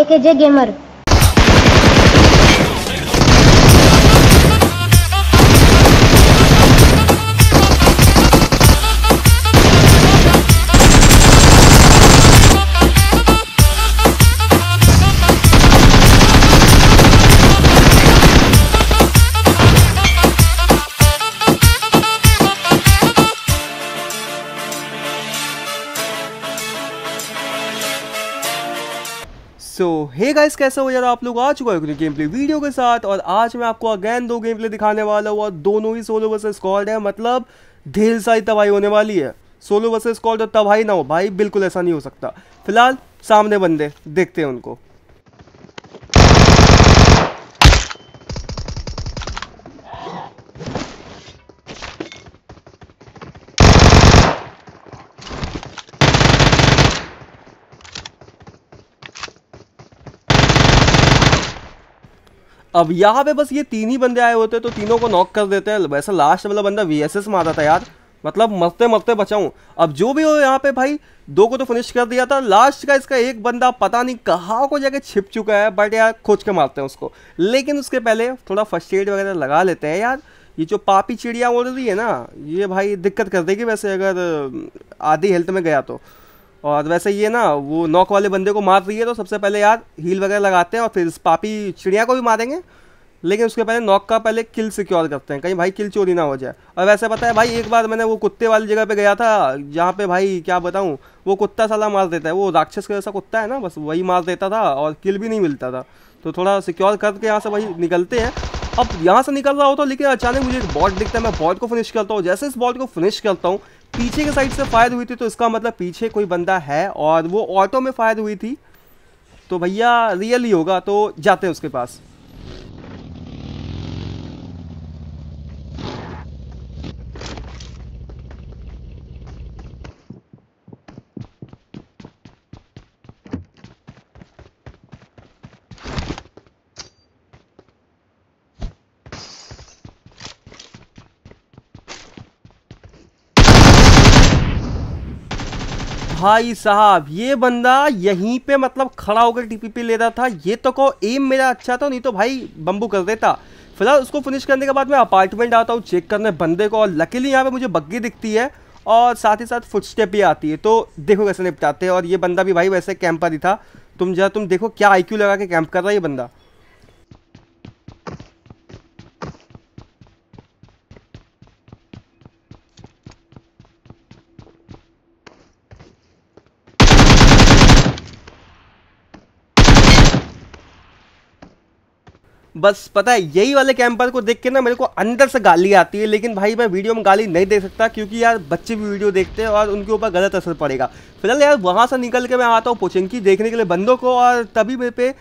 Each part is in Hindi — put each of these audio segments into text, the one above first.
लेके जे गेमर सो हे गाइस कैसा हो यार आप लोग आ चुका है गेम प्ले वीडियो के साथ और आज मैं आपको अगैन दो गेम प्ले दिखाने वाला हूँ और दोनों ही सोलो वर्सेस कॉल्ड है मतलब ढेर सारी तबाही होने वाली है सोलो वर्सेस कॉल्ड और तबाही ना हो भाई बिल्कुल ऐसा नहीं हो सकता फिलहाल सामने बंदे देखते हैं उनको अब यहाँ पे बस ये तीन ही बंदे आए होते तो तीनों को नॉक कर देते हैं वैसे लास्ट वाला बंदा वी एस मारा था यार मतलब मरते मरते बचाऊं अब जो भी हो यहाँ पे भाई दो को तो फिनिश कर दिया था लास्ट का इसका एक बंदा पता नहीं कहाँ को जाके छिप चुका है बट यार खोज के मारते हैं उसको लेकिन उसके पहले थोड़ा फर्स्ट एड वगैरह लगा लेते हैं यार ये जो पापी चिड़िया बोल रही है ना ये भाई दिक्कत कर देगी वैसे अगर आधी हेल्थ में गया तो और वैसे ये ना वो नॉक वाले बंदे को मार रही है तो सबसे पहले यार हील वगैरह लगाते हैं और फिर इस पापी चिड़िया को भी मारेंगे लेकिन उसके पहले नॉक का पहले किल सिक्योर करते हैं कहीं भाई किल चोरी ना हो जाए और वैसे पता है भाई एक बार मैंने वो कुत्ते वाली जगह पे गया था जहाँ पे भाई क्या बताऊँ वो कुत्ता साला मार देता है वो राक्षस का जैसा कुत्ता है ना बस वही मार देता था और किल भी नहीं मिलता था तो थोड़ा सिक्योर करके यहाँ से वही निकलते हैं अब यहाँ से निकल रहा हो तो लेकिन अचानक मुझे एक बॉट दिखता है मैं बॉट को फिनिश करता हूँ जैसे इस बॉट को फिनिश करता हूँ पीछे के साइड से फायर हुई थी तो इसका मतलब पीछे कोई बंदा है और वो ऑटो में फायर हुई थी तो भैया रियल ही होगा तो जाते हैं उसके पास भाई साहब ये बंदा यहीं पे मतलब खड़ा होकर टीपीपी रहा था ये तो कहो एम मेरा अच्छा था नहीं तो भाई बम्बू कर देता फिलहाल उसको फिनिश करने के बाद मैं अपार्टमेंट आता हूँ चेक करने बंदे को और लकीली यहाँ पे मुझे बग्गी दिखती है और साथ ही साथ फुटस्टेप भी आती है तो देखो कैसे निपटाते हैं और ये बंदा भी भाई वैसे कैंपर ही था तुम जरा तुम देखो क्या आई लगा के कैंप कर रहा है ये बंदा बस पता है यही वाले कैंपर को देख के ना मेरे को अंदर से गाली आती है लेकिन भाई मैं वीडियो में गाली नहीं दे सकता क्योंकि यार बच्चे भी वीडियो देखते हैं और उनके ऊपर गलत असर पड़ेगा फिलहाल यार वहाँ से निकल के मैं आता हूँ पोचिंकी देखने के लिए बंदों को और तभी मेरे पे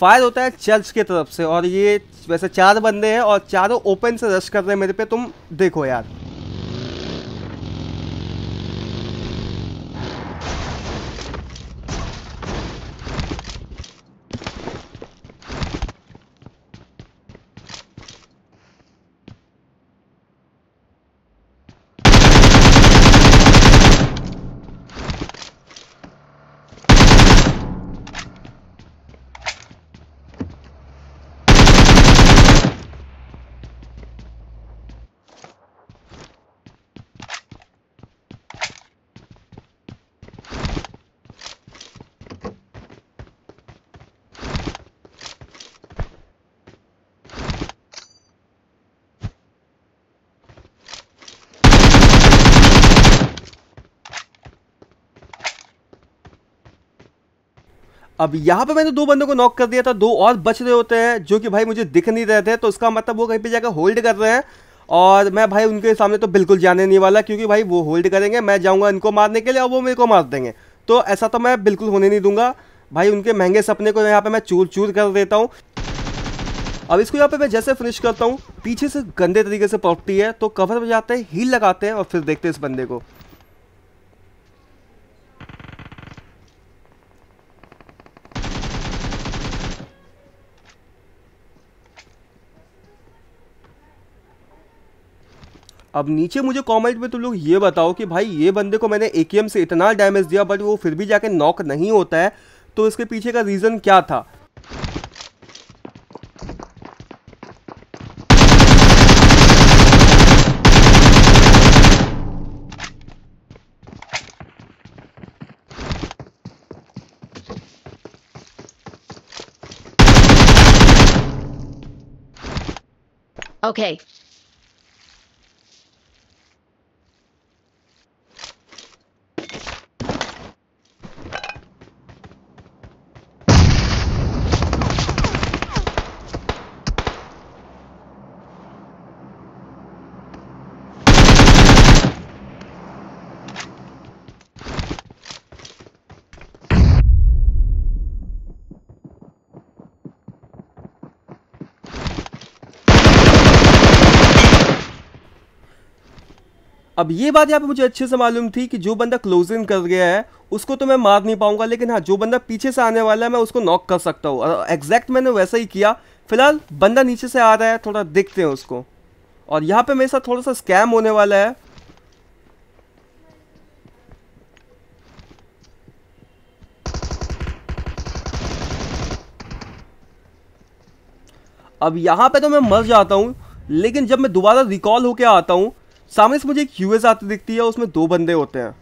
फायर होता है चर्च की तरफ से और ये वैसे चार बंदे हैं और चारों ओपन से रश कर रहे हैं मेरे पे तुम देखो यार अब यहाँ पे मैंने दो बंदों को नॉक कर दिया था दो और बच रहे होते हैं जो कि भाई मुझे दिख नहीं रहे थे तो उसका मतलब वो कहीं पे जाकर होल्ड कर रहे हैं और मैं भाई उनके सामने तो बिल्कुल जाने नहीं वाला क्योंकि भाई वो होल्ड करेंगे मैं जाऊँगा इनको मारने के लिए और वो मेरे को मार देंगे तो ऐसा तो मैं बिल्कुल होने नहीं दूंगा भाई उनके महंगे सपने को यहाँ पर मैं चूर चूर कर देता हूँ अब इसको यहाँ पे मैं जैसे फिनिश करता हूँ पीछे से गंदे तरीके से पलटती है तो कवर में जाते हैं हील लगाते हैं और फिर देखते हैं इस बंदे को अब नीचे मुझे कमेंट में तुम लोग ये बताओ कि भाई ये बंदे को मैंने ए से इतना डैमेज दिया बट वो फिर भी जाके नॉक नहीं होता है तो इसके पीछे का रीज़न क्या था Okay, अब ये बात यहाँ पे मुझे अच्छे से मालूम थी कि जो बंदा क्लोज इन कर गया है उसको तो मैं मार नहीं पाऊंगा लेकिन हाँ जो बंदा पीछे से आने वाला है मैं उसको नॉक कर सकता हूँ एग्जैक्ट मैंने वैसा ही किया फिलहाल बंदा नीचे से आ रहा है थोड़ा देखते हैं उसको और यहाँ पे मेरे साथ थोड़ा सा स्कैम होने वाला है अब यहाँ पे तो मैं मर जाता हूँ लेकिन जब मैं दोबारा रिकॉल होके आता हूँ सामने से मुझे एक यूएस आती दिखती है उसमें दो बंदे होते हैं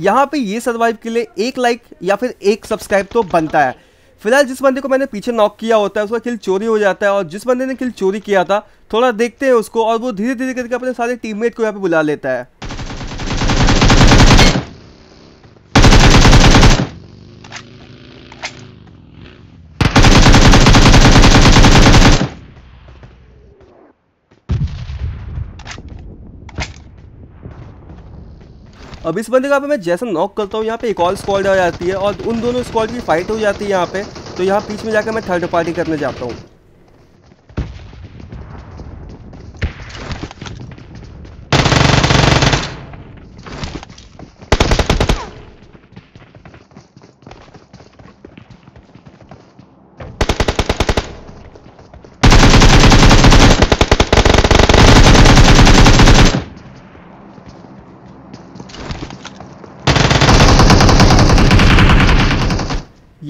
यहाँ पे ये सर्वाइव के लिए एक लाइक या फिर एक सब्सक्राइब तो बनता है फिलहाल जिस बंदे को मैंने पीछे नॉक किया होता है उसका किल चोरी हो जाता है और जिस बंदे ने किल चोरी किया था थोड़ा देखते हैं उसको और वो धीरे धीरे करके अपने सारे टीममेट को यहाँ पे बुला लेता है अब इस बंदे का मैं जैसा नॉक करता हूँ यहाँ पे एक और स्क्वाड आ जाती है और उन दोनों स्क्वाड की फाइट हो जाती है यहाँ पे तो यहाँ बीच में जाकर मैं थर्ड पार्टी करने जाता हूँ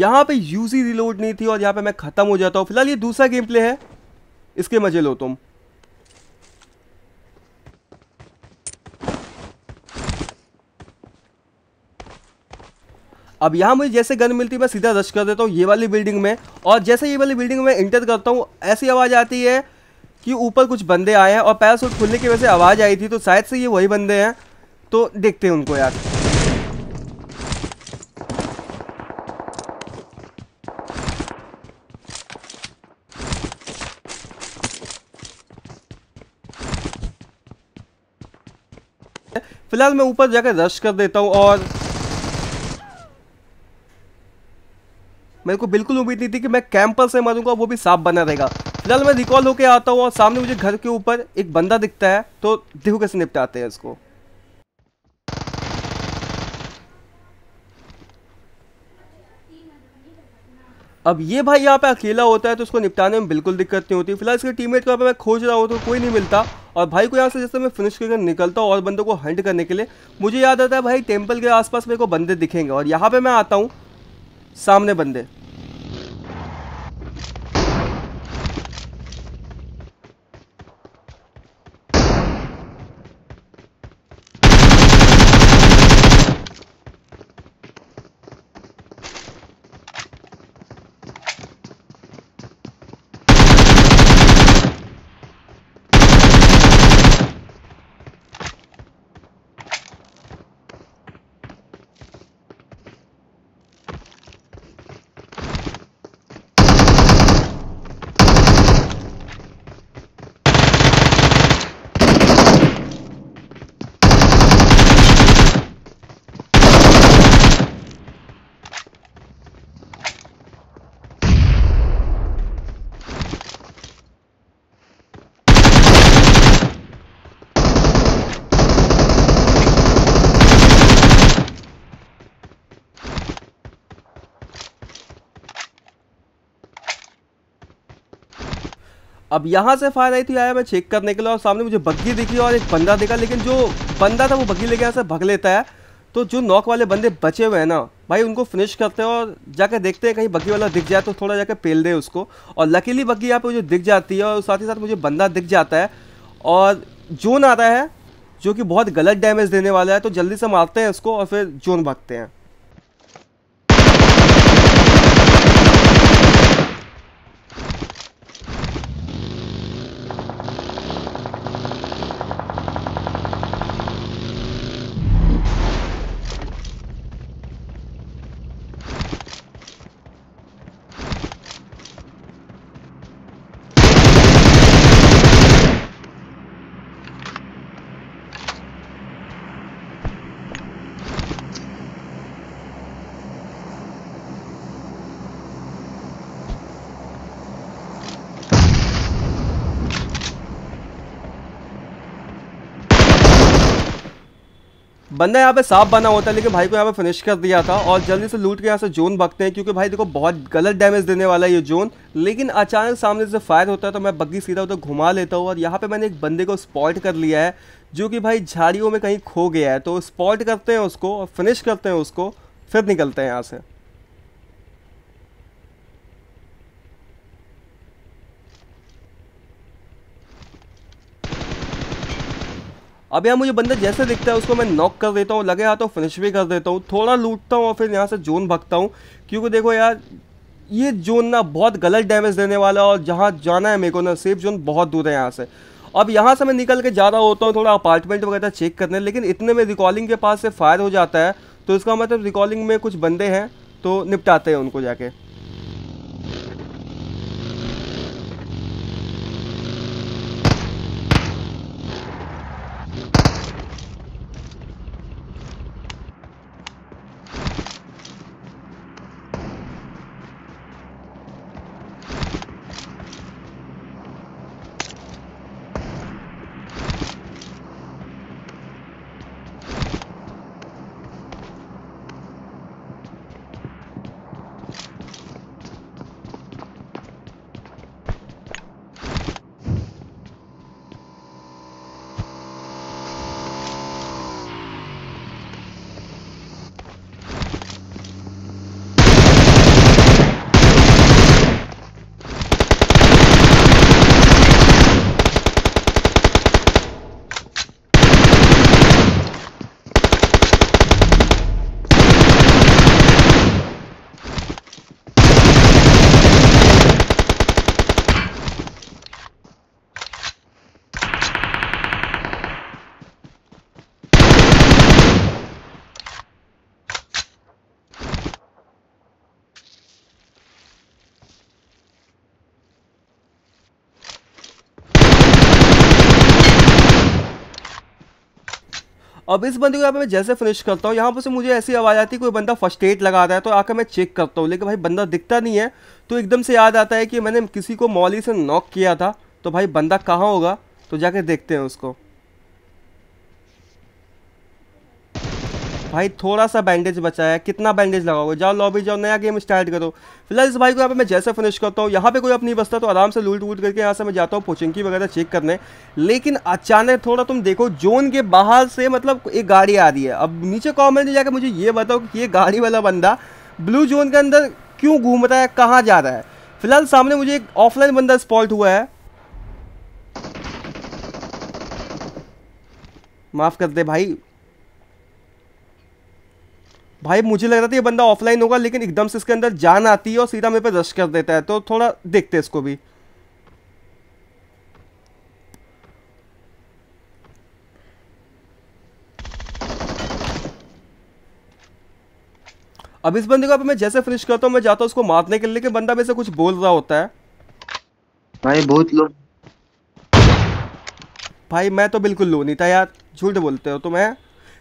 यहाँ पे यूजी रिलोड नहीं थी और यहाँ पे मैं ख़त्म हो जाता हूँ फिलहाल ये दूसरा गेम प्ले है इसके मज़े लो तुम अब यहाँ मुझे जैसे गन मिलती है मैं सीधा रश कर देता हूँ ये वाली बिल्डिंग में और जैसे ये वाली बिल्डिंग में इंटर करता हूँ ऐसी आवाज़ आती है कि ऊपर कुछ बंदे आए हैं और पैरासूट खुलने की वजह से आवाज़ आई थी तो शायद से ये वही बंदे हैं तो देखते हैं उनको यार फिलहाल मैं ऊपर जाकर रश कर देता हूँ और मेरे को बिल्कुल उम्मीद नहीं थी कि मैं कैंपर से मरूंगा वो भी साफ बना रहेगा फिलहाल मैं रिकॉल होके आता हूँ और सामने मुझे घर के ऊपर एक बंदा दिखता है तो देखो कैसे निपटाते हैं इसको अब ये भाई यहाँ पे अकेला होता है तो उसको निपटाने में बिल्कुल दिक्कत नहीं होती फिलहाल इसके टीममेट को मैं खोज रहा हूँ तो कोई नहीं मिलता और भाई को यहाँ से जैसे मैं फिनिश करके निकलता हूँ और बंदों को हंट करने के लिए मुझे याद आता है भाई टेम्पल के आसपास मेरे को बंदे दिखेंगे और यहाँ पर मैं आता हूँ सामने बंदे अब यहाँ से फायर आई थी आया मैं चेक करने के लिए और सामने मुझे बग्घी दिखी और एक बंदा दिखा लेकिन जो बंदा था वो बग्घी लेके यहाँ से भग लेता है तो जो नॉक वाले बंदे बचे हुए हैं ना भाई उनको फिनिश करते हैं और जाके देखते हैं कहीं बग्गी वाला दिख जाए तो थोड़ा जाकर पेल दे उसको और लकीली बग्घी यहाँ पर मुझे दिख जाती है और साथ ही साथ मुझे बंदा दिख जाता है और जोन आता है जो कि बहुत गलत डैमेज देने वाला है तो जल्दी से मारते हैं उसको और फिर जोन भागते हैं बंदा यहाँ पे साफ बना होता है लेकिन भाई को यहाँ पे फिनिश कर दिया था और जल्दी से लूट के यहाँ से जोन भगते हैं क्योंकि भाई देखो बहुत गलत डैमेज देने वाला है ये जोन लेकिन अचानक सामने से फायर होता है तो मैं बग्गी सीधा उधर घुमा लेता हूँ और यहाँ पे मैंने एक बंदे को स्पॉट कर लिया है जो कि भाई झाड़ियों में कहीं खो गया है तो स्पॉट करते हैं उसको और फिनिश करते हैं उसको फिर निकलते हैं यहाँ से अब यहाँ मुझे बंदा जैसे दिखता है उसको मैं नॉक कर देता हूँ लगे हाथों तो फिनिश भी कर देता हूँ थोड़ा लूटता हूँ और फिर यहाँ से जोन भगता हूँ क्योंकि देखो यार ये जोन ना बहुत गलत डैमेज देने वाला है और जहाँ जाना है मेरे को ना सेफ जोन बहुत दूर है यहाँ से अब यहाँ से मैं निकल के जा रहा होता हूँ थोड़ा अपार्टमेंट वगैरह चेक करने लेकिन इतने में रिकॉलिंग के पास से फायर हो जाता है तो इसका मतलब रिकॉलिंग में कुछ बंदे हैं तो निपटाते हैं उनको जाके अब इस बंदे को यहाँ पे मैं जैसे फिनिश करता हूँ यहाँ पर से मुझे ऐसी आवाज़ आती है कोई बंदा फर्स्ट एड लगा रहा है तो आकर मैं चेक करता हूँ लेकिन भाई बंदा दिखता नहीं है तो एकदम से याद आता है कि मैंने किसी को मॉली से नॉक किया था तो भाई बंदा कहाँ होगा तो जाके देखते हैं उसको भाई थोड़ा सा बैंडेज बचा है कितना बैंडेज लगाओगे जाओ लॉबी जाओ नया गेम स्टार्ट करो फिलहाल इस भाई को यहाँ पे मैं जैसे फिनिश करता हूँ यहाँ पे कोई अपनी बसता तो आराम से लूट वूट करके यहाँ से मैं जाता हूँ पोचिंकी वगैरह चेक करने लेकिन अचानक थोड़ा तुम देखो जोन के बाहर से मतलब एक गाड़ी आ रही है अब नीचे कॉमेंट में जाकर मुझे ये बताओ कि ये गाड़ी वाला बंदा ब्लू जोन के अंदर क्यों घूम रहा है कहाँ जा रहा है फिलहाल सामने मुझे एक ऑफलाइन बंदा स्पॉट हुआ है माफ़ कर दे भाई भाई मुझे लग रहा था ये बंदा ऑफलाइन होगा लेकिन एकदम से इसके अंदर जान आती है और सीधा मेरे पे रश कर देता है तो थोड़ा देखते हैं इसको भी अब इस बंदे को अब मैं जैसे फिनिश करता हूँ मैं जाता हूँ उसको मारने के लिए कि बंदा मेरे से कुछ बोल रहा होता है भाई बहुत लो भाई मैं तो बिल्कुल लो नहीं था यार झूठ बोलते हो तो मैं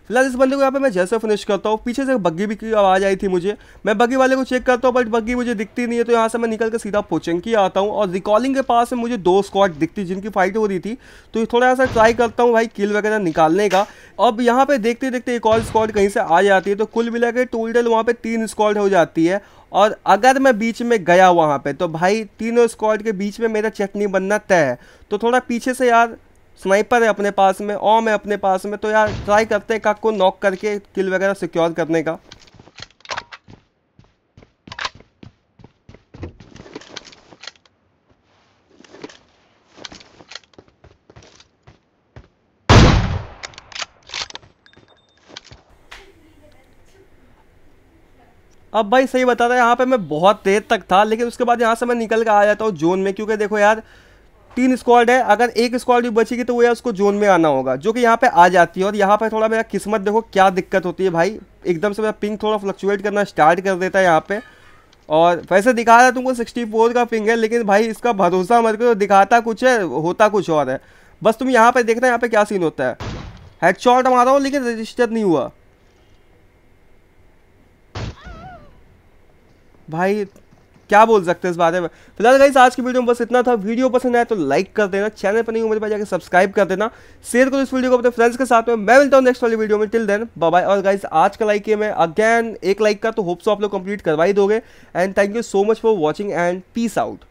फिलहाल इस बंदे को यहाँ पे मैं जैसे फिनिश करता हूँ पीछे से बग्गी भी की आवाज़ आई थी मुझे मैं बग्गी वाले को चेक करता हूँ बट बग्गी मुझे दिखती नहीं है तो यहाँ से मैं निकल कर सीधा की आता हूँ और रिकॉलिंग के पास में मुझे दो स्क्वाड दिखती जिनकी फाइट हो रही थी तो थोड़ा सा ट्राई करता हूँ भाई किल वगैरह निकालने का अब यहाँ पे देखते देखते एक और स्क्वाड कहीं से आ जाती है तो कुल मिला के टोटल वहाँ पे तीन स्क्वाड हो जाती है और अगर मैं बीच में गया वहाँ पे तो भाई तीनों स्क्वाड के बीच में मेरा चटनी बनना तय है तो थोड़ा पीछे से यार स्नाइपर है अपने पास में ओम है अपने पास में तो यार ट्राई करते हैं काक को नॉक करके किल वगैरह सिक्योर करने का अब भाई सही बता रहा है यहाँ पे मैं बहुत देर तक था लेकिन उसके बाद यहाँ से मैं निकल कर आ जाता हूँ जोन में क्योंकि देखो यार तीन स्क्वाड है अगर एक स्क्वाड भी बचेगी तो वो यार उसको जोन में आना होगा जो कि यहाँ पे आ जाती है और यहाँ पे थोड़ा मेरा किस्मत देखो क्या दिक्कत होती है भाई एकदम से मेरा पिंक थोड़ा फ्लक्चुएट करना स्टार्ट कर देता है यहाँ पे और वैसे दिखा रहा है तुमको 64 का पिंग है लेकिन भाई इसका भरोसा मत करो दिखाता कुछ है होता कुछ और है बस तुम यहाँ पर देखना यहाँ पे क्या सीन होता है हेड शॉर्ट मारा हो लेकिन रजिस्टर नहीं हुआ भाई क्या बोल सकते हैं इस बारे में फिलहाल गाइस आज की वीडियो में बस इतना था वीडियो पसंद आए तो लाइक कर देना चैनल पर नहीं हो मेरे पास जाकर सब्सक्राइब कर देना शेयर करो इस वीडियो को अपने फ्रेंड्स के साथ में मैं मिलता हूँ नेक्स्ट वाली वीडियो में टिल देन बाय और गाइस आज का लाइक है मैं अगेन एक लाइक का तो होप्स तो आप लोग कंप्लीट करवा ही दोगे and thank you so much for watching and peace out